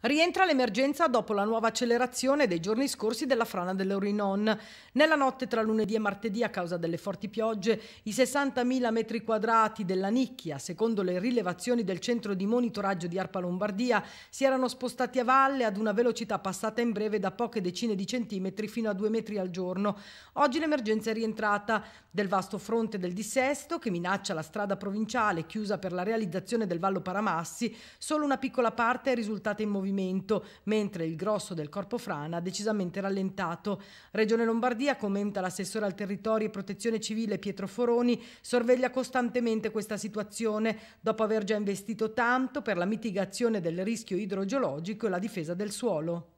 Rientra l'emergenza dopo la nuova accelerazione dei giorni scorsi della frana dell'Orinon. Nella notte tra lunedì e martedì, a causa delle forti piogge, i 60.000 metri quadrati della nicchia, secondo le rilevazioni del centro di monitoraggio di Arpa Lombardia, si erano spostati a valle ad una velocità passata in breve da poche decine di centimetri fino a due metri al giorno. Oggi l'emergenza è rientrata del vasto fronte del dissesto che minaccia la strada provinciale chiusa per la realizzazione del Vallo Paramassi. Solo una piccola parte è risultata in movimento movimento, mentre il grosso del corpo frana ha decisamente rallentato. Regione Lombardia, commenta l'assessore al territorio e protezione civile Pietro Foroni, sorveglia costantemente questa situazione dopo aver già investito tanto per la mitigazione del rischio idrogeologico e la difesa del suolo.